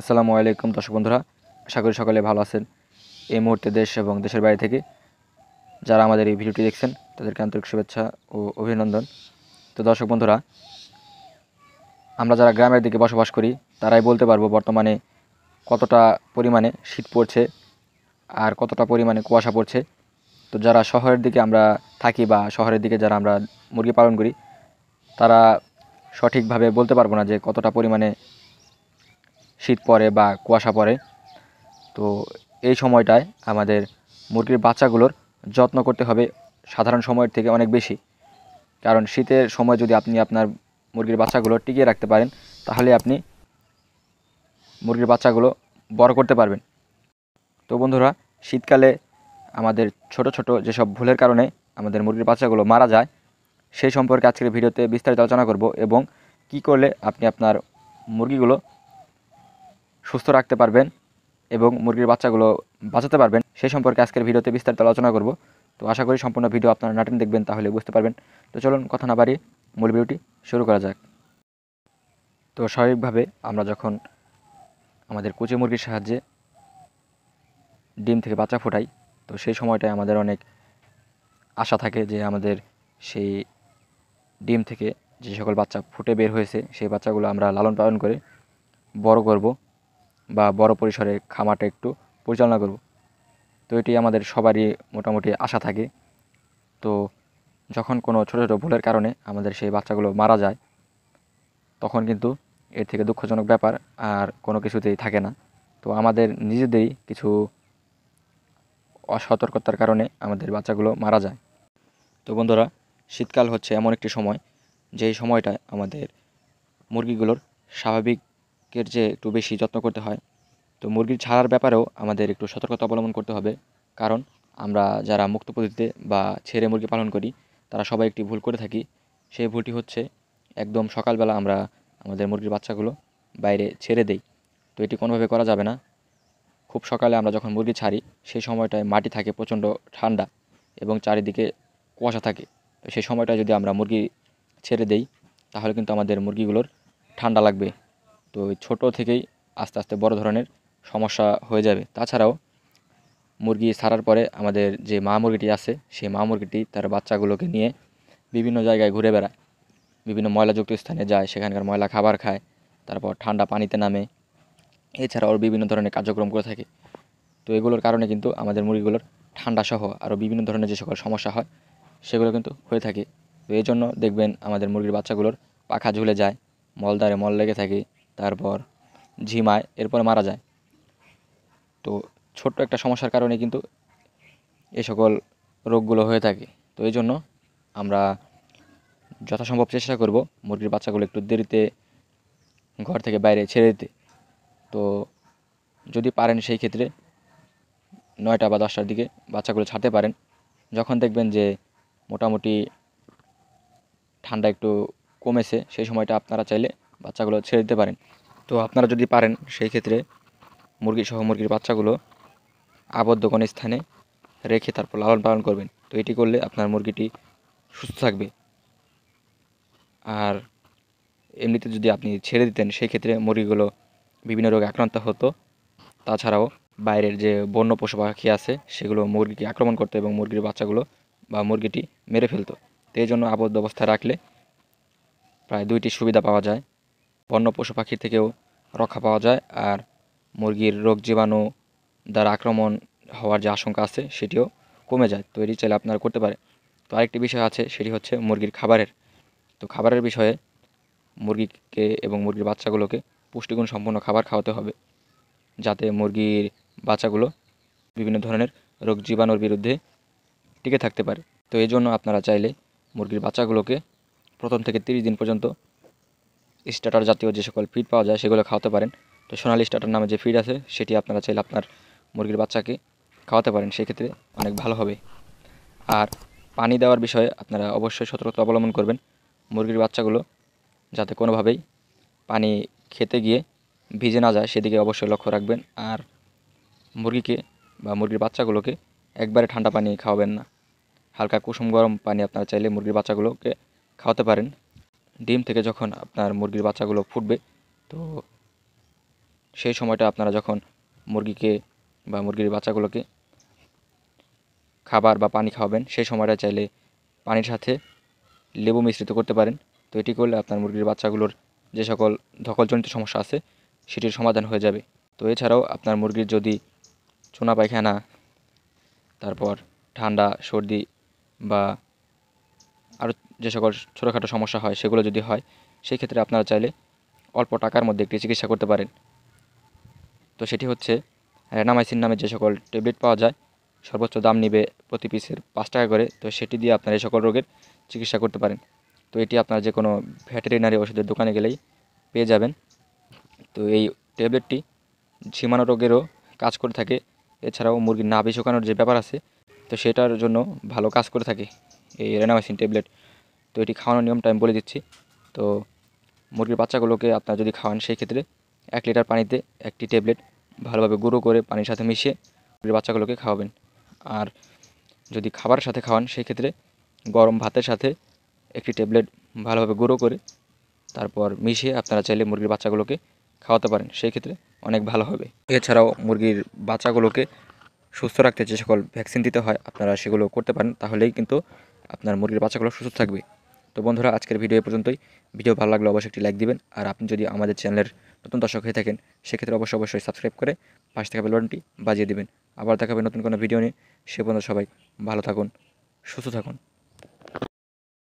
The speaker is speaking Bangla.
আসসালামু আলাইকুম দর্শক বন্ধুরা আশা করি সকলে ভালো আছেন এই মুহূর্তে দেশ এবং দেশের বাইরে থেকে যারা আমাদের এই ভিডিওটি দেখছেন তাদেরকে আন্তরিক শুভেচ্ছা ও অভিনন্দন তো দর্শক বন্ধুরা আমরা যারা গ্রামের দিকে বসবাস করি তারাই বলতে পারবো বর্তমানে কতটা পরিমাণে শীত পড়ছে আর কতটা পরিমাণে কুয়াশা পড়ছে তো যারা শহরের দিকে আমরা থাকি বা শহরের দিকে যারা আমরা মুরগি পালন করি তারা সঠিকভাবে বলতে পারবো না যে কতটা পরিমাণে শীত পড়ে বা কুয়াশা পড়ে তো এই সময়টায় আমাদের মুরগির বাচ্চাগুলোর যত্ন করতে হবে সাধারণ সময়ের থেকে অনেক বেশি কারণ শীতের সময় যদি আপনি আপনার মুরগির বাচ্চাগুলো টিকিয়ে রাখতে পারেন তাহলে আপনি মুরগির বাচ্চাগুলো বড় করতে পারবেন তো বন্ধুরা শীতকালে আমাদের ছোট ছোট যেসব ভুলের কারণে আমাদের মুরগির বাচ্চাগুলো মারা যায় সেই সম্পর্কে আজকের ভিডিওতে বিস্তারিত আলোচনা করব এবং কি করলে আপনি আপনার মুরগিগুলো সুস্থ রাখতে পারবেন এবং মুরগির বাচ্চাগুলো বাঁচাতে পারবেন সেই সম্পর্কে আজকের ভিডিওতে বিস্তারিত আলোচনা করব তো আশা করি সম্পূর্ণ ভিডিও আপনারা নাটেন দেখবেন তাহলে বুঝতে পারবেন তো চলুন কথা না বাড়িয়ে মূল ভিডিওটি শুরু করা যাক তো স্বাভাবিকভাবে আমরা যখন আমাদের কুচি মুরগির সাহায্যে ডিম থেকে বাচ্চা ফোটাই তো সেই সময়টায় আমাদের অনেক আশা থাকে যে আমাদের সেই ডিম থেকে যে সকল বাচ্চা ফুটে বের হয়েছে সেই বাচ্চাগুলো আমরা লালন পালন করে বড় করবো বা বড় পরিসরে খামারটা একটু পরিচালনা করব তো এটি আমাদের সবারই মোটামুটি আশা থাকে তো যখন কোনো ছোটো ছোটো ভুলের কারণে আমাদের সেই বাচ্চাগুলো মারা যায় তখন কিন্তু এর থেকে দুঃখজনক ব্যাপার আর কোনো কিছুতেই থাকে না তো আমাদের নিজেদেরই কিছু অসতর্কতার কারণে আমাদের বাচ্চাগুলো মারা যায় তো বন্ধুরা শীতকাল হচ্ছে এমন একটি সময় যেই সময়টায় আমাদের মুরগিগুলোর স্বাভাবিক কের যে একটু বেশি যত্ন করতে হয় তো মুরগির ছাড়ার ব্যাপারেও আমাদের একটু সতর্কতা অবলম্বন করতে হবে কারণ আমরা যারা মুক্ত পদ্ধতিতে বা ছেড়ে মুরগি পালন করি তারা সবাই একটি ভুল করে থাকি সেই ভুলটি হচ্ছে একদম সকালবেলা আমরা আমাদের মুরগির বাচ্চাগুলো বাইরে ছেড়ে দেই তো এটি কোনোভাবে করা যাবে না খুব সকালে আমরা যখন মুরগি ছাড়ি সেই সময়টায় মাটি থাকে প্রচণ্ড ঠান্ডা এবং চারিদিকে কুয়াশা থাকে তো সেই সময়টায় যদি আমরা মুরগি ছেড়ে দেই তাহলে কিন্তু আমাদের মুরগিগুলোর ঠান্ডা লাগবে তো ছোট থেকেই আস্তে আস্তে বড় ধরনের সমস্যা হয়ে যাবে তাছাড়াও মুরগি ছাড়ার পরে আমাদের যে মা মুরগিটি আছে সেই মা মুরগিটি তার বাচ্চাগুলোকে নিয়ে বিভিন্ন জায়গায় ঘুরে বেড়ায় বিভিন্ন ময়লাযুক্ত স্থানে যায় সেখানকার ময়লা খাবার খায় তারপর ঠান্ডা পানিতে নামে এছাড়া ওর বিভিন্ন ধরনের কার্যক্রম করে থাকে তো এগুলোর কারণে কিন্তু আমাদের মুরগিগুলোর ঠান্ডা সহ আরও বিভিন্ন ধরনের যে সকল সমস্যা হয় সেগুলো কিন্তু হয়ে থাকে তো এই জন্য দেখবেন আমাদের মুরগির বাচ্চাগুলোর পাখা ঝুলে যায় মলদারে মল লেগে থাকে তারপর ঝিমায় এরপর মারা যায় তো ছোট্ট একটা সমস্যার কারণে কিন্তু এ সকল রোগগুলো হয়ে থাকে তো এই জন্য আমরা যথাসম্ভব চেষ্টা করব মুরগির বাচ্চাগুলো একটু দেরিতে ঘর থেকে বাইরে ছেড়ে দিতে তো যদি পারেন সেই ক্ষেত্রে নয়টা বা দশটার দিকে বাচ্চাগুলো ছাড়তে পারেন যখন দেখবেন যে মোটামুটি ঠান্ডা একটু কমেছে সেই সময়টা আপনারা চাইলে বাচ্চাগুলো ছেড়ে দিতে পারেন তো আপনারা যদি পারেন সেই ক্ষেত্রে মুরগি সহ মুরগির বাচ্চাগুলো আবদ্ধ কোনো স্থানে রেখে তারপর লালন পালন করবেন তো এটি করলে আপনার মুরগিটি সুস্থ থাকবে আর এমনিতে যদি আপনি ছেড়ে দিতেন সেই ক্ষেত্রে মুরগিগুলো বিভিন্ন রোগে আক্রান্ত হতো তাছাড়াও বাইরের যে বন্য পশু পাখি আছে সেগুলো মুরগিকে আক্রমণ করতো এবং মুরগির বাচ্চাগুলো বা মুরগিটি মেরে ফেলতো তো এই জন্য আবদ্ধ অবস্থায় রাখলে প্রায় দুইটি সুবিধা পাওয়া যায় বন্য পশু পাখি থেকেও রক্ষা পাওয়া যায় আর মুরগির রোগ জীবাণু দ্বারা আক্রমণ হওয়ার যে আশঙ্কা আছে সেটিও কমে যায় তো এটি চাইলে আপনারা করতে পারে তো আরেকটি বিষয় আছে সেটি হচ্ছে মুরগির খাবারের তো খাবারের বিষয়ে মুরগিকে এবং মুরগির বাচ্চাগুলোকে পুষ্টিগুণ সম্পন্ন খাবার খাওয়াতে হবে যাতে মুরগির বাচ্চাগুলো বিভিন্ন ধরনের রোগ জীবাণুর বিরুদ্ধে টিকে থাকতে পারে তো এই জন্য আপনারা চাইলে মুরগির বাচ্চাগুলোকে প্রথম থেকে তিরিশ দিন পর্যন্ত স্টার্টার জাতীয় যে সকল ফিড পাওয়া যায় সেগুলো খাওয়াতে পারেন তো সোনালি স্টার্টার নামে যে ফিড আছে সেটি আপনারা চাইলে আপনার মুরগির বাচ্চাকে খাওয়াতে পারেন সেক্ষেত্রে অনেক ভালো হবে আর পানি দেওয়ার বিষয়ে আপনারা অবশ্যই সতর্কতা অবলম্বন করবেন মুরগির বাচ্চাগুলো যাতে কোনোভাবেই পানি খেতে গিয়ে ভিজে না যায় সেদিকে অবশ্যই লক্ষ্য রাখবেন আর মুরগিকে বা মুরগির বাচ্চাগুলোকে একবারে ঠান্ডা পানি খাওয়াবেন না হালকা কুসুম গরম পানি আপনারা চাইলে মুরগির বাচ্চাগুলোকে খাওয়াতে পারেন ডিম থেকে যখন আপনার মুরগির বাচ্চাগুলো ফুটবে তো সেই সময়টা আপনারা যখন মুরগিকে বা মুরগির বাচ্চাগুলোকে খাবার বা পানি খাওয়াবেন সেই সময়টা চাইলে পানির সাথে লেবু মিশ্রিত করতে পারেন তো এটি করলে আপনার মুরগির বাচ্চাগুলোর যে সকল ধকলজনিত সমস্যা আছে সেটির সমাধান হয়ে যাবে তো এছাড়াও আপনার মুরগির যদি চোনা পায়খানা তারপর ঠান্ডা সর্দি বা আরও যে সকল ছোটোখাটো সমস্যা হয় সেগুলো যদি হয় সেই ক্ষেত্রে আপনারা চাইলে অল্প টাকার মধ্যে একটি চিকিৎসা করতে পারেন তো সেটি হচ্ছে র্যানামাইসিন নামে যে সকল ট্যাবলেট পাওয়া যায় সর্বোচ্চ দাম নেবে প্রতি পিসের পাঁচ টাকা করে তো সেটি দিয়ে আপনারা এই সকল রোগের চিকিৎসা করতে পারেন তো এটি আপনারা যে কোনো ভ্যাটেরিনারি ওষুধের দোকানে গেলেই পেয়ে যাবেন তো এই ট্যাবলেটটি ঝিমানো রোগেরও কাজ করে থাকে এছাড়াও মুরগির নাভি শুকানোর যে ব্যাপার আছে তো সেটার জন্য ভালো কাজ করে থাকে এই রেনামাইসিন ট্যাবলেট তো এটি খাওয়ানোর নিয়মটা আমি বলে দিচ্ছি তো মুরগির বাচ্চাগুলোকে আপনারা যদি খাওয়ান সেই ক্ষেত্রে এক লিটার পানিতে একটি ট্যাবলেট ভালোভাবে গুঁড়ো করে পানির সাথে মিশিয়ে মুরগির বাচ্চাগুলোকে খাওয়াবেন আর যদি খাবারের সাথে খাওয়ান সেই ক্ষেত্রে গরম ভাতের সাথে একটি ট্যাবলেট ভালোভাবে গুঁড়ো করে তারপর মিশিয়ে আপনারা চাইলে মুরগির বাচ্চাগুলোকে খাওয়াতে পারেন সেই ক্ষেত্রে অনেক ভালো হবে এছাড়াও মুরগির বাচ্চাগুলোকে সুস্থ রাখতে যে সকল ভ্যাকসিন দিতে হয় আপনারা সেগুলো করতে পারেন তাহলেই কিন্তু আপনার মুরগির বাচ্চাগুলো সুস্থ থাকবে তো বন্ধুরা আজকের ভিডিও পর্যন্তই ভিডিও ভালো লাগলে অবশ্যই একটি লাইক দিবেন আর আপনি যদি আমাদের চ্যানেলের নতুন দর্শক হয়ে থাকেন সেক্ষেত্রে অবশ্যই অবশ্যই সাবস্ক্রাইব করে পাশ থেকে বেলবনটি বাজিয়ে দেবেন আবার দেখাবেন নতুন কোনো ভিডিও নিয়ে সে পর্যন্ত সবাই ভালো থাকুন সুস্থ থাকুন